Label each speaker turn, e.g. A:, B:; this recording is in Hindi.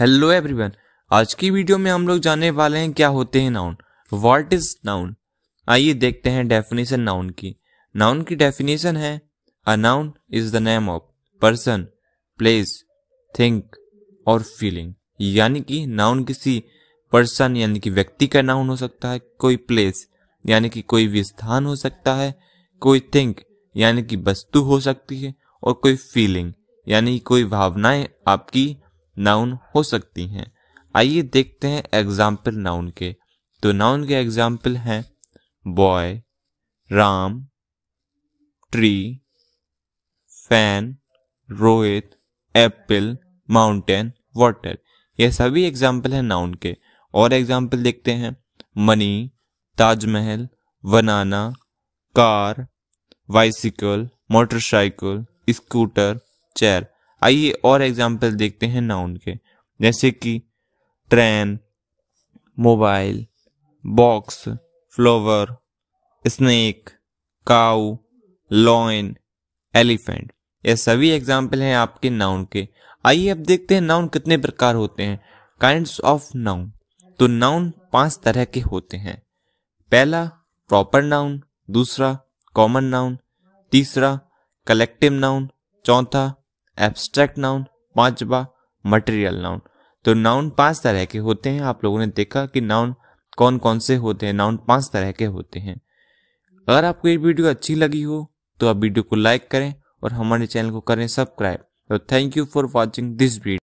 A: हेलो एवरीवन आज की वीडियो में हम लोग जानने वाले हैं क्या होते हैं नाउन व्हाट इज नाउन आइए देखते हैं डेफिनेशन नाउन की नाउन की डेफिनेशन है a noun is the name of person place thing और फीलिंग यानी कि नाउन किसी पर्सन यानी कि व्यक्ति का नाउन हो सकता है कोई प्लेस यानी कि कोई भी स्थान हो सकता है कोई थिंक यानी कि वस्तु हो सकती है और कोई फीलिंग यानी कोई भावनाएं आपकी नाउन हो सकती हैं आइए देखते हैं एग्जाम्पल नाउन के तो नाउन के एग्जाम्पल हैं boy Ram tree fan Rohit apple mountain water यह सभी एग्जाम्पल हैं नाउन के और एग्जाम्पल देखते हैं money Taj Mahal banana car bicycle motorcycle scooter chair आइए और एग्जाम्पल देखते हैं नाउन के जैसे कि train mobile box flower snake cow lion elephant यह सभी एग्जाम्पल हैं आपके नाउन के आइए अब देखते हैं नाउन कितने प्रकार होते हैं काइंड ऑफ नाउन तो नाउन पांच तरह के होते हैं पहला प्रॉपर नाउन दूसरा कॉमन नाउन तीसरा कलेक्टिव नाउन चौथा एब्स्ट्रैक्ट नाउन पांचवा मटेरियल नाउन तो नाउन पांच तरह के होते हैं आप लोगों ने देखा कि नाउन कौन कौन से होते हैं नाउन पांच तरह के होते हैं अगर आपको ये वीडियो अच्छी लगी हो तो आप वीडियो को लाइक करें और हमारे चैनल को करें सब्सक्राइब तो thank you for watching this video